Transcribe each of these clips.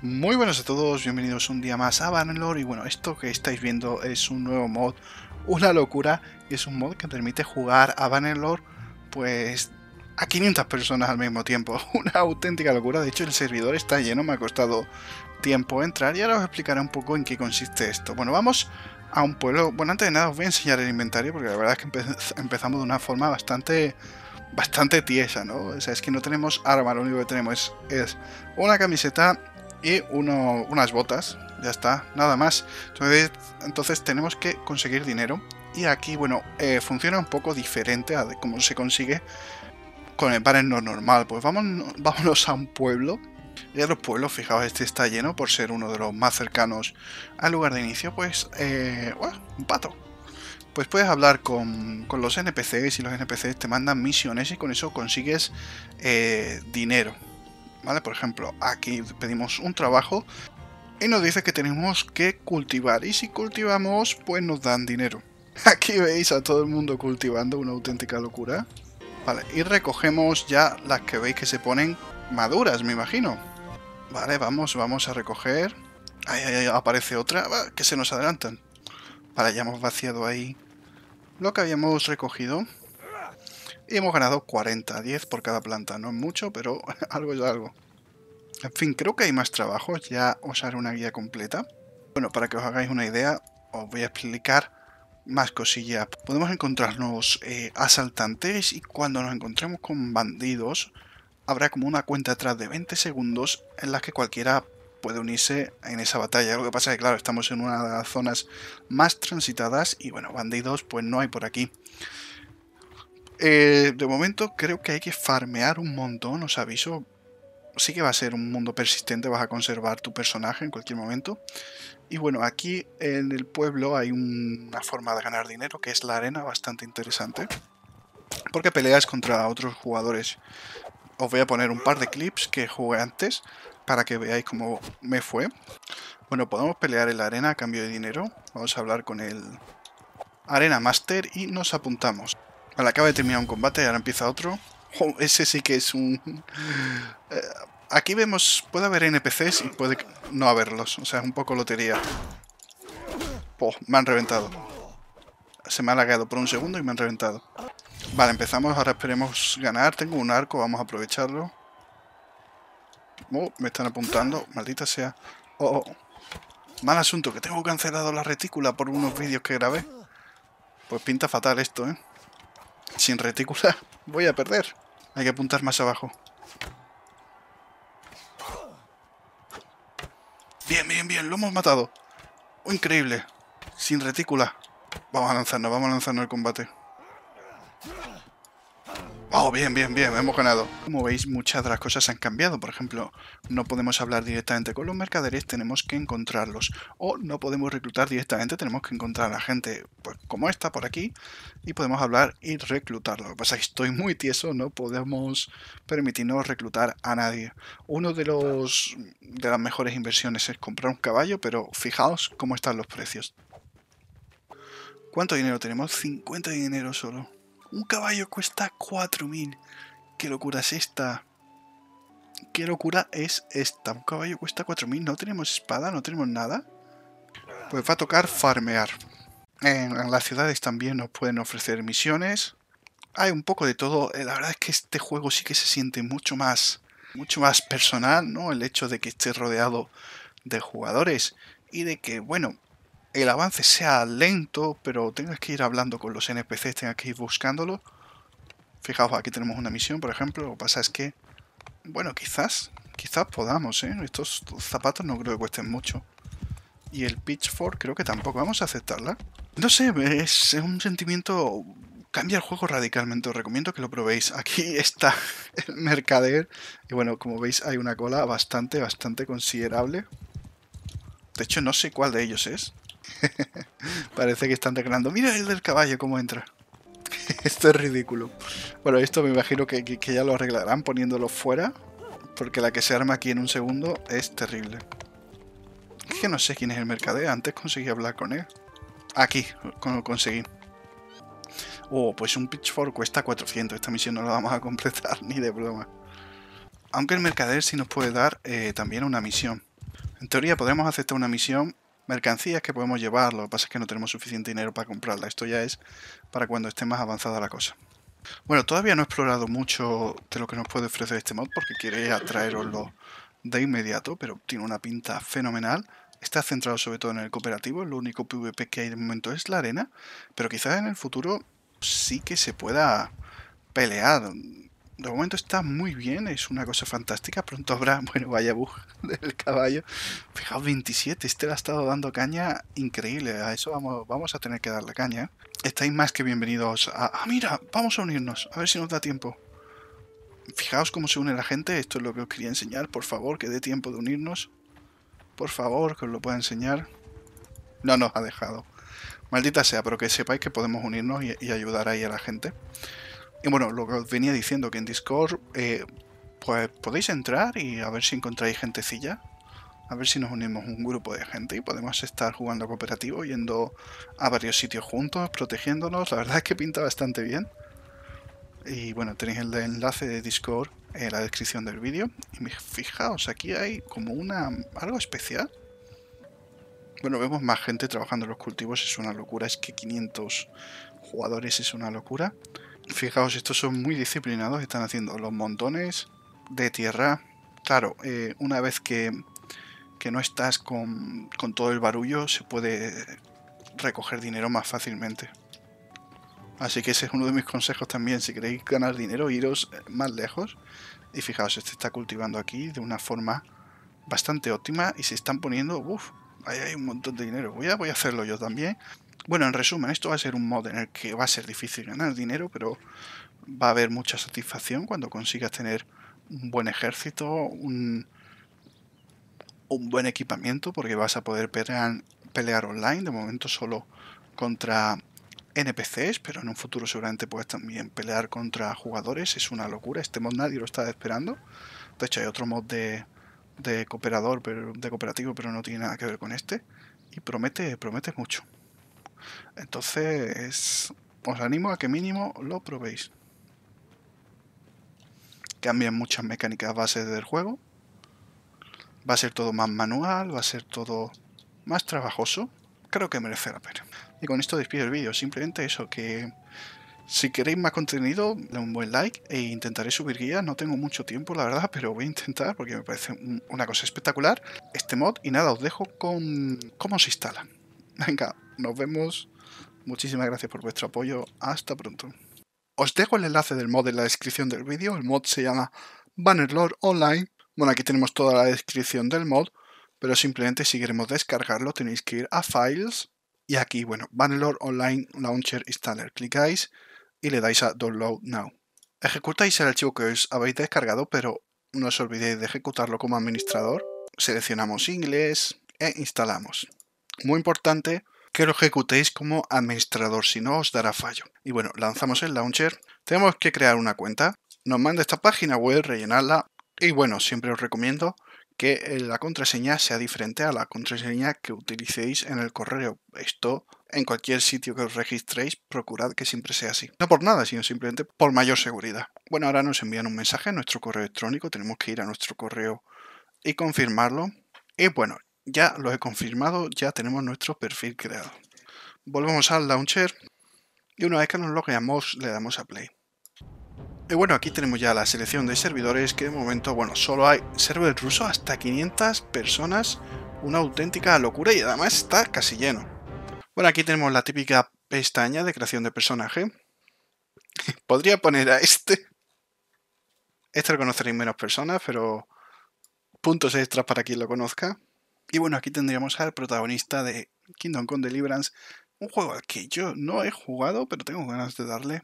Muy buenas a todos, bienvenidos un día más a Bannerlord y bueno, esto que estáis viendo es un nuevo mod, una locura, y es un mod que permite jugar a Bannerlord pues a 500 personas al mismo tiempo, una auténtica locura, de hecho el servidor está lleno, me ha costado tiempo entrar y ahora os explicaré un poco en qué consiste esto. Bueno, vamos a un pueblo, bueno antes de nada os voy a enseñar el inventario porque la verdad es que empezamos de una forma bastante bastante tiesa, ¿no? O sea, es que no tenemos arma, lo único que tenemos es, es una camiseta y unas botas. Ya está, nada más. Entonces, entonces tenemos que conseguir dinero. Y aquí, bueno, eh, funciona un poco diferente a cómo se consigue con el en normal. Pues vámonos, a un pueblo. Ya los pueblos, fijaos, este está lleno por ser uno de los más cercanos al lugar de inicio. Pues, eh, un pato. Pues puedes hablar con, los NPCs y los NPCs te mandan misiones y con eso consigues eh, dinero. ¿vale? Por ejemplo, aquí pedimos un trabajo y nos dice que tenemos que cultivar y si cultivamos pues nos dan dinero. Aquí veis a todo el mundo cultivando, una auténtica locura. Vale, y recogemos ya las que veis que se ponen maduras, me imagino. Vale, vamos, vamos a recoger. Ahí, aparece otra, que se nos adelantan. Vale, ya hemos vaciado ahí lo que habíamos recogido. Y hemos ganado 40, 10 por cada planta. No es mucho, pero algo es algo. En fin, creo que hay más trabajos. Ya os haré una guía completa. Bueno, para que os hagáis una idea, os voy a explicar más cosillas. Podemos encontrarnos eh, asaltantes y cuando nos encontremos con bandidos, habrá como una cuenta atrás de 20 segundos en las que cualquiera puede unirse en esa batalla. Lo que pasa es que, claro, estamos en una de las zonas más transitadas y, bueno, bandidos pues no hay por aquí. Eh, de momento creo que hay que farmear un montón, os aviso. Sí que va a ser un mundo persistente, vas a conservar tu personaje en cualquier momento. Y bueno, aquí en el pueblo hay una forma de ganar dinero, que es la arena, bastante interesante. Porque peleas contra otros jugadores. Os voy a poner un par de clips que jugué antes, para que veáis cómo me fue. Bueno, podemos pelear en la arena a cambio de dinero. Vamos a hablar con el Arena Master y nos apuntamos. Vale, acaba de terminar un combate, ahora empieza otro. Oh, ese sí que es un... Eh, aquí vemos... Puede haber NPCs y puede no haberlos. O sea, es un poco lotería. Oh, me han reventado. Se me ha lagado por un segundo y me han reventado. Vale, empezamos. Ahora esperemos ganar. Tengo un arco, vamos a aprovecharlo. Oh, me están apuntando. Maldita sea. Oh, oh. Mal asunto, que tengo cancelado la retícula por unos vídeos que grabé. Pues pinta fatal esto, ¿eh? Sin retícula voy a perder. Hay que apuntar más abajo. Bien, bien, bien, lo hemos matado. Increíble. Sin retícula. Vamos a lanzarnos, vamos a lanzarnos al combate. Oh, bien, bien, bien, hemos ganado. Como veis, muchas de las cosas han cambiado. Por ejemplo, no podemos hablar directamente con los mercaderes, tenemos que encontrarlos. O no podemos reclutar directamente, tenemos que encontrar a la gente pues, como esta por aquí y podemos hablar y reclutarlo. Lo que pasa es que estoy muy tieso, no podemos permitirnos reclutar a nadie. Uno de, los, de las mejores inversiones es comprar un caballo, pero fijaos cómo están los precios. ¿Cuánto dinero tenemos? 50 de dinero solo. Un caballo cuesta 4.000. ¿Qué locura es esta? ¿Qué locura es esta? Un caballo cuesta 4.000. No tenemos espada, no tenemos nada. Pues va a tocar farmear. En, las ciudades también nos pueden ofrecer misiones. Hay un poco de todo. Eh, la verdad es que este juego sí que se siente mucho más, mucho más personal, ¿no? El hecho de que esté rodeado de jugadores y de que, bueno, el avance sea lento, pero tengas que ir hablando con los NPCs, tengas que ir buscándolos. Fijaos, aquí tenemos una misión, por ejemplo. Lo que pasa es que, bueno, quizás, quizás podamos, ¿eh? Estos zapatos no creo que cuesten mucho. Y el Pitchfork creo que tampoco. Vamos a aceptarla. No sé, es un sentimiento... Cambia el juego radicalmente, os recomiendo que lo probéis. Aquí está el mercader. Y bueno, como veis hay una cola bastante, bastante considerable. De hecho, no sé cuál de ellos es. Parece que están declarando. Mira el del caballo cómo entra. esto es ridículo. Bueno, esto me imagino que, ya lo arreglarán poniéndolo fuera. Porque la que se arma aquí en un segundo es terrible. Es que no sé quién es el mercader. Antes conseguí hablar con él. Aquí lo conseguí. Oh, pues un pitchfork cuesta 400. Esta misión no la vamos a completar ni de broma. Aunque el mercader sí nos puede dar eh, también una misión. En teoría podremos aceptar una misión mercancías que podemos llevar, lo que pasa es que no tenemos suficiente dinero para comprarla. Esto ya es para cuando esté más avanzada la cosa. Bueno, todavía no he explorado mucho de lo que nos puede ofrecer este mod porque quiere atraeroslo de inmediato, pero tiene una pinta fenomenal. Está centrado sobre todo en el cooperativo, lo único PvP que hay de momento es la arena, pero quizás en el futuro sí que se pueda pelear de momento está muy bien, es una cosa fantástica. Pronto habrá, bueno, vaya bug del caballo. Fijaos, 27, este le ha estado dando caña increíble. A eso vamos, vamos a tener que darle caña. Estáis más que bienvenidos a... Ah, mira, vamos a unirnos, a ver si nos da tiempo. Fijaos cómo se une la gente, esto es lo que os quería enseñar. Por favor, que dé tiempo de unirnos. Por favor, que os lo pueda enseñar. No nos ha dejado. Maldita sea, pero que sepáis que podemos unirnos y ayudar ahí a la gente. Y bueno, lo que os venía diciendo, que en Discord, eh, pues podéis entrar y a ver si encontráis gentecilla. A ver si nos unimos un grupo de gente y podemos estar jugando cooperativo, yendo a varios sitios juntos, protegiéndonos. La verdad es que pinta bastante bien. Y bueno, tenéis el enlace de Discord en la descripción del vídeo. Y fijaos, aquí hay como una algo especial. Bueno, vemos más gente trabajando en los cultivos, es una locura. Es que 500 jugadores es una locura. Fijaos, estos son muy disciplinados, están haciendo los montones de tierra. Claro, eh, una vez que, que no estás con, con todo el barullo, se puede recoger dinero más fácilmente. Así que ese es uno de mis consejos también. Si queréis ganar dinero, iros eh, más lejos. Y fijaos, este está cultivando aquí de una forma bastante óptima y se están poniendo... Uf, ahí hay un montón de dinero. voy a hacerlo yo también. Bueno, en resumen, esto va a ser un mod en el que va a ser difícil ganar dinero, pero va a haber mucha satisfacción cuando consigas tener un buen ejército, un, buen equipamiento, porque vas a poder pelear, pelear online, de momento solo contra NPCs, pero en un futuro seguramente puedes también pelear contra jugadores, es una locura, este mod nadie lo está esperando. De hecho hay otro mod de, de cooperador, pero, de cooperativo, pero no tiene nada que ver con este. Y promete, promete mucho. Entonces, os animo a que mínimo lo probéis. Cambian muchas mecánicas bases del juego. Va a ser todo más manual, va a ser todo más trabajoso. Creo que merece la pena. Y con esto despido el vídeo. Simplemente eso, que si queréis más contenido, dale un buen like e intentaré subir guías. No tengo mucho tiempo, la verdad, pero voy a intentar porque me parece una cosa espectacular este mod. Y nada, os dejo con cómo se instala. Venga, nos vemos. Muchísimas gracias por vuestro apoyo. Hasta pronto. Os dejo el enlace del mod en la descripción del vídeo. El mod se llama Bannerlord Online. Bueno, aquí tenemos toda la descripción del mod, pero simplemente si queremos descargarlo tenéis que ir a Files y aquí, bueno, Bannerlord Online Launcher Installer. Clicáis y le dais a Download Now. Ejecutáis el archivo que os habéis descargado, pero no os olvidéis de ejecutarlo como administrador. Seleccionamos inglés e instalamos. Muy importante que lo ejecutéis como administrador, si no os dará fallo. Y bueno, lanzamos el launcher, tenemos que crear una cuenta, nos manda esta página web, rellenarla y bueno, siempre os recomiendo que eh, la contraseña sea diferente a la contraseña que utilicéis en el correo. Esto en cualquier sitio que os registréis, procurad que siempre sea así. No por nada, sino simplemente por mayor seguridad. Bueno, ahora nos envían un mensaje a nuestro correo electrónico, tenemos que ir a nuestro correo y confirmarlo. Y bueno, ya lo he confirmado, ya tenemos nuestro perfil creado. Volvemos al launcher y una vez que nos creamos le damos a play. Y bueno, aquí tenemos ya la selección de servidores que de momento, bueno, solo hay server ruso hasta 500 personas. Una auténtica locura y además está casi lleno. Bueno, aquí tenemos la típica pestaña de creación de personaje. Podría poner a este. Este lo conoceréis menos personas, pero puntos extras para quien lo conozca. Y bueno, aquí tendríamos al protagonista de Kingdom Come Deliverance, un juego al que yo no he jugado, pero tengo ganas de darle.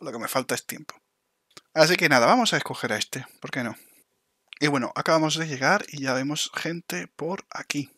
Lo que me falta es tiempo. Así que nada, vamos a escoger a este, ¿por qué no? Y bueno, acabamos de llegar y ya vemos gente por aquí.